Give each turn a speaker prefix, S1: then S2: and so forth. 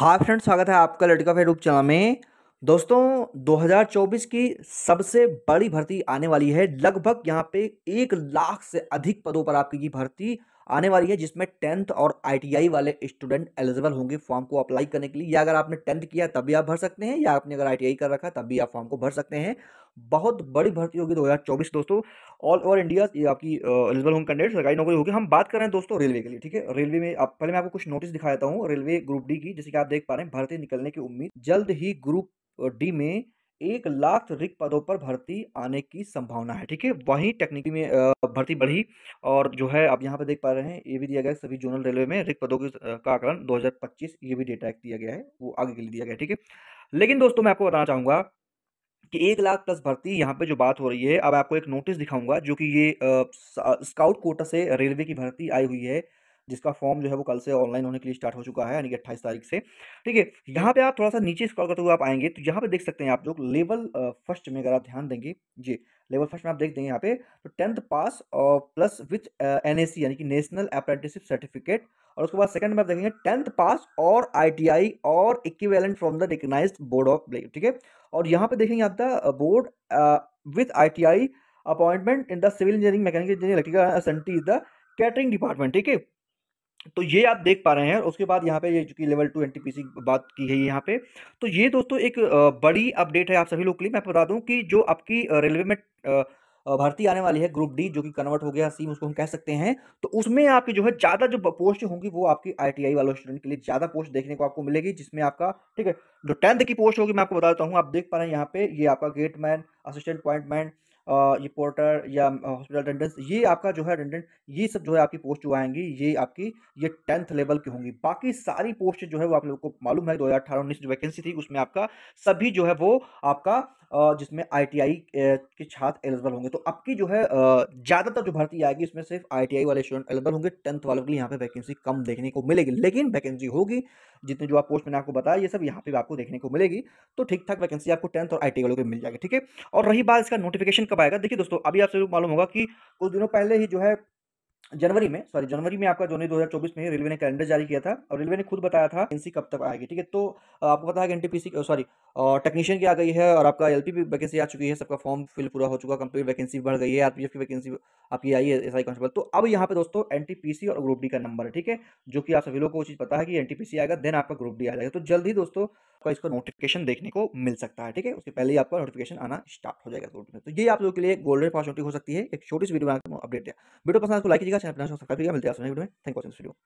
S1: hi friend स्वागत है आपका लड़का फेरूप चैनल में दोस्तों 2024 की सबसे बड़ी भर्ती आने वाली है लगभग यहाँ पे एक लाख से अधिक पदों पर आपकी की भर्ती आने वाली है जिसमें टेंथ और आईटीआई वाले स्टूडेंट एलिजिबल होंगे फॉर्म को अप्लाई करने के लिए या अगर आपने टेंथ किया तब भी आप भर सकते हैं या आपने अगर आईटीआई कर रखा तब भी आप फॉर्म को भर सकते हैं बहुत बड़ी भर्ती होगी दो हज़ार चौबीस दोस्तों ऑल ओवर इंडिया ये आपकी एलिजिबल होम कैंडिडेट सरकारी नौकरी होगी हम बात कर रहे हैं दोस्तों रेलवे के लिए ठीक है रेलवे में आप पहले मैं आपको कुछ नोटिस दिखा देता हूँ रेलवे ग्रुप डी की जैसे कि आप देख पा रहे हैं भर्ती निकलने की उम्मीद जल्द ही ग्रुप डी में एक लाख रिक्त पदों पर भर्ती आने की संभावना है ठीक है वहीं टेक्निकली में भर्ती बढ़ी और जो है आप यहाँ पे देख पा रहे हैं ये भी दिया गया सभी जोनल रेलवे में रिक्त पदों का आकलन 2025 ये भी डेटा दिया गया है वो आगे के लिए दिया गया है ठीक है लेकिन दोस्तों मैं आपको बताना चाहूँगा कि एक लाख प्लस भर्ती यहाँ पे जो बात हो रही है अब आपको एक नोटिस दिखाऊंगा जो कि ये स्काउट कोटा से रेलवे की भर्ती आई हुई है जिसका फॉर्म जो है वो कल से ऑनलाइन होने के लिए स्टार्ट हो चुका है यानी कि अट्ठाईस तारीख से ठीक है यहाँ पे आप थोड़ा सा नीचे स्क्रॉल करते हुए आप आएंगे तो यहाँ पे देख सकते हैं आप लोग लेवल फर्स्ट में अगर आप ध्यान देंगे जी लेवल फर्स्ट में आप देख देंगे यहाँ पे तो टेंथ पास और प्लस विथ एन यानी कि नेशनल अप्रेंटिसिप सर्टिफिकेट और उसके बाद सेकंड में आप देखेंगे टेंथ पास और आईटीआई और equivalent from the recognise board of ठीक है और यहाँ पे देखेंगे आप the board with I appointment in the civil engineering mechanical engineering electrical सेंटी इज द कैटरिंग डिपार्टमेंट ठीक है तो ये आप देख पा रहे हैं उसके बाद यहाँ पे ये जो लेवल टू एन की बात की है यहाँ पे तो ये दोस्तों एक बड़ी अपडेट है आप सभी लोग के लिए मैं बता दूँ कि जो आपकी रेलवे में भर्ती आने वाली है ग्रुप डी जो कि कन्वर्ट हो गया सीम उसको हम कह सकते हैं तो उसमें आपकी जो है ज़्यादा जो पोस्ट होंगी वो आपकी आईटीआई वालों स्टूडेंट के लिए ज़्यादा पोस्ट देखने को आपको मिलेगी जिसमें आपका ठीक है जो टेंथ की पोस्ट होगी मैं आपको बता देता हूँ आप देख पा रहे हैं यहाँ पे ये आपका गेटमैन असिस्टेंट अपॉइंटमेंट रिपोर्टर या हॉस्पिटल uh, अटेंडेंस ये आपका जो है अटेंडेंट ये सब जो है आपकी पोस्ट जो आएंगी ये आपकी ये टेंथ लेवल की होंगी बाकी सारी पोस्ट जो है वो आप लोगों को मालूम है दो हज़ार अठारह उन्नीस जो वैकेंसी थी उसमें आपका सभी जो है वो आपका uh, जिसमें आईटीआई uh, के छात्र एलिजिबल होंगे तो आपकी जो है ज़्यादातर जो भर्ती आएगी उसमें सिर्फ आईटीआई वाले स्टूडेंट एलिजिबल होंगे टेंथ वालों के लिए यहाँ पे वैकेंसी कम देखने को मिलेगी लेकिन वैकेंसी होगी जितने जो आप पोस्ट मैंने आपको बताया ये सब यहाँ पे आपको देखने को मिलेगी तो ठीक ठाक वैकेंसी आपको टेंथ और आई वालों को मिल जाएगी ठीक है और रही बात इसका नोटिफिकेशन कब आएगा देखिए दोस्तों अभी आपसे मालूम होगा कि कुछ दिनों पहले ही जो है जनवरी में सॉरी जनवरी में आपका जो है 2024 में रेलवे ने कैलेंडर जारी किया था और रेलवे ने खुद बताया था एनसी कब तक आएगी ठीक है तो आपको पता है कि एनटीपीसी सॉरी टेक्नीशियन की आ गई है और आपका एलपी भी वैकेंसी आ चुकी है सबका फॉर्म फिल पूरा हो चुका कंप्लीट वैकेंसी बढ़ गई है आरपीएफ की वैकेंसी आपकी आई है आई कांस्टेबल तो अब यहाँ पे दोस्तों एन और ग्रुप डी का नंबर है ठीक है जो कि आप सभी लोग को चीज़ पता है कि एन आएगा देन आपका ग्रुप डी आ जाएगा तो जल्द ही दोस्तों आपका इसका नोटिफिकेशन देखने को मिल सकता है ठीक है उससे पहले ही आपका नोटिफिकेशन आना स्टार्ट हो जाएगा गोल्ड में तो ये आप लोगों के लिए गोल्डन अपॉर्चुनिटी हो सकती है एक छोटी सी वीडियो में अपडेट दिया वीडियो पसंद आपको तो लाइक कीजिएगा चैनल पर सब्सक्राइब तो कीजिएगा मिलते हैं वीडियो में थैंक यू वॉचिंग वीडियो